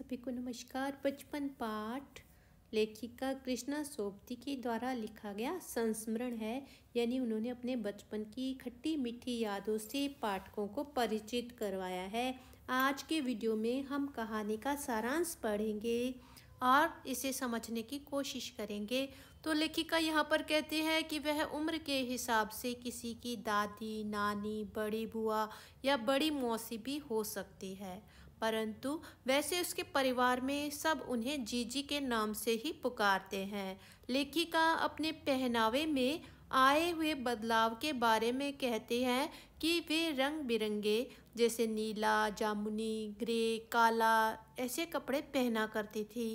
सभी को नमस्कार बचपन पाठ लेखिका कृष्णा सोपती के द्वारा लिखा गया संस्मरण है यानी उन्होंने अपने बचपन की खट्टी मीठी यादों से पाठकों को परिचित करवाया है आज के वीडियो में हम कहानी का सारांश पढ़ेंगे और इसे समझने की कोशिश करेंगे तो लेखिका यहाँ पर कहते हैं कि वह उम्र के हिसाब से किसी की दादी नानी बड़ी बुआ या बड़ी मौसी भी हो सकती है परंतु वैसे उसके परिवार में सब उन्हें जीजी के नाम से ही पुकारते हैं लेखिका अपने पहनावे में आए हुए बदलाव के बारे में कहते हैं कि वे रंग बिरंगे जैसे नीला जामुनी ग्रे काला ऐसे कपड़े पहना करती थी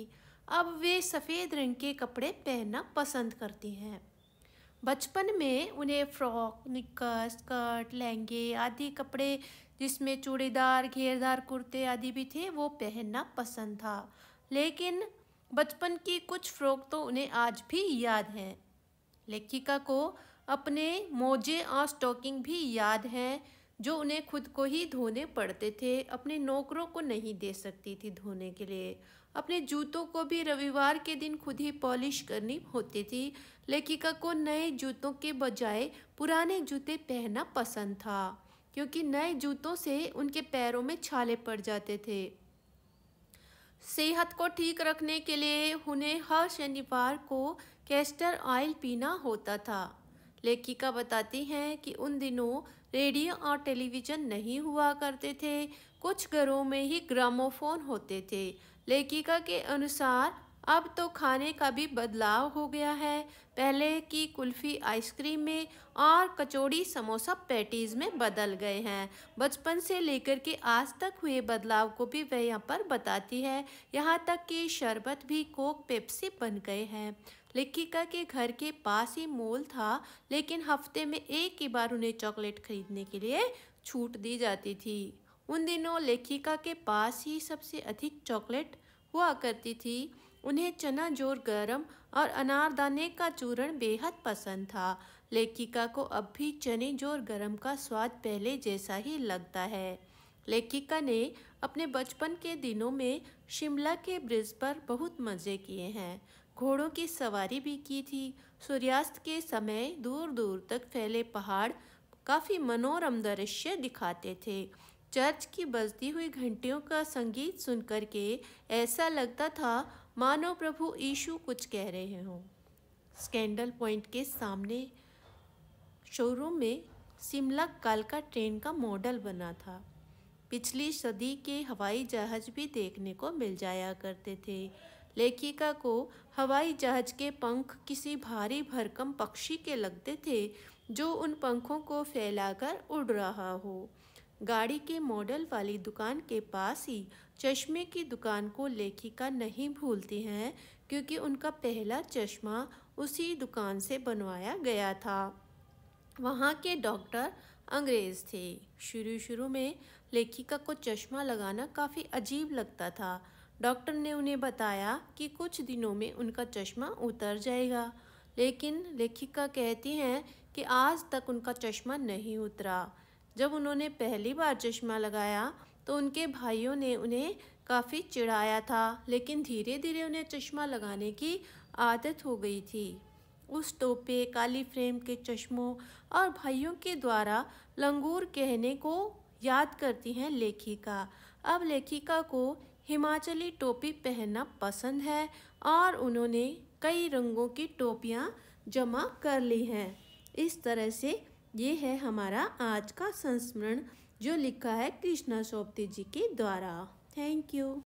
अब वे सफ़ेद रंग के कपड़े पहनना पसंद करती हैं बचपन में उन्हें फ्रॉक निक्कर स्कर्ट लहंगे आदि कपड़े जिसमें चूड़ीदार घेरदार कुर्ते आदि भी थे वो पहनना पसंद था लेकिन बचपन की कुछ फ्रॉक तो उन्हें आज भी याद हैं लेखिका को अपने मोजे और स्टॉकिंग भी याद हैं जो उन्हें खुद को ही धोने पड़ते थे अपने नौकरों को नहीं दे सकती थी धोने के लिए अपने जूतों को भी रविवार के दिन खुद ही पॉलिश करनी होती थी लेखिका को नए जूतों के बजाय पुराने जूते पहनना पसंद था क्योंकि नए जूतों से उनके पैरों में छाले पड़ जाते थे सेहत को ठीक रखने के लिए उन्हें हर शनिवार को कैस्टर ऑयल पीना होता था लेखिका बताती हैं कि उन दिनों रेडियो और टेलीविज़न नहीं हुआ करते थे कुछ घरों में ही ग्रामोफोन होते थे लेखिका के अनुसार अब तो खाने का भी बदलाव हो गया है पहले की कुल्फ़ी आइसक्रीम में और कचौड़ी समोसा पैटीज़ में बदल गए हैं बचपन से लेकर के आज तक हुए बदलाव को भी वह यहाँ पर बताती है यहाँ तक कि शरबत भी कोक पेप्सी बन गए हैं लेखिका के घर के पास ही मॉल था लेकिन हफ्ते में एक ही बार उन्हें चॉकलेट खरीदने के लिए छूट दी जाती थी उन दिनों लेखिका के पास ही सबसे अधिक चॉकलेट हुआ करती थी उन्हें चना जोर गरम और अनारदाने का चूरण बेहद पसंद था लेखिका को अब भी चने जोर गरम का स्वाद पहले जैसा ही लगता है लेखिका ने अपने बचपन के दिनों में शिमला के ब्रिज पर बहुत मज़े किए हैं घोड़ों की सवारी भी की थी सूर्यास्त के समय दूर दूर तक फैले पहाड़ काफ़ी मनोरम दृश्य दिखाते थे चर्च की बजती हुई घंटियों का संगीत सुनकर के ऐसा लगता था मानो प्रभु यीशु कुछ कह रहे हों स्कैंडल पॉइंट के सामने शोरूम में शिमला कालका ट्रेन का मॉडल बना था पिछली सदी के हवाई जहाज भी देखने को मिल जाया करते थे लेखिका को हवाई जहाज के पंख किसी भारी भरकम पक्षी के लगते थे जो उन पंखों को फैलाकर उड़ रहा हो गाड़ी के मॉडल वाली दुकान के पास ही चश्मे की दुकान को लेखिका नहीं भूलती हैं क्योंकि उनका पहला चश्मा उसी दुकान से बनवाया गया था वहाँ के डॉक्टर अंग्रेज़ थे शुरू शुरू में लेखिका को चश्मा लगाना काफ़ी अजीब लगता था डॉक्टर ने उन्हें बताया कि कुछ दिनों में उनका चश्मा उतर जाएगा लेकिन लेखिका कहती हैं कि आज तक उनका चश्मा नहीं उतरा जब उन्होंने पहली बार चश्मा लगाया तो उनके भाइयों ने उन्हें काफ़ी चिढ़ाया था लेकिन धीरे धीरे उन्हें चश्मा लगाने की आदत हो गई थी उस टोपे काली फ्रेम के चश्मों और भाइयों के द्वारा लंगूर कहने को याद करती हैं लेखिका अब लेखिका को हिमाचली टोपी पहनना पसंद है और उन्होंने कई रंगों की टोपियाँ जमा कर ली हैं इस तरह से ये है हमारा आज का संस्मरण जो लिखा है कृष्णा सोपती जी के द्वारा थैंक यू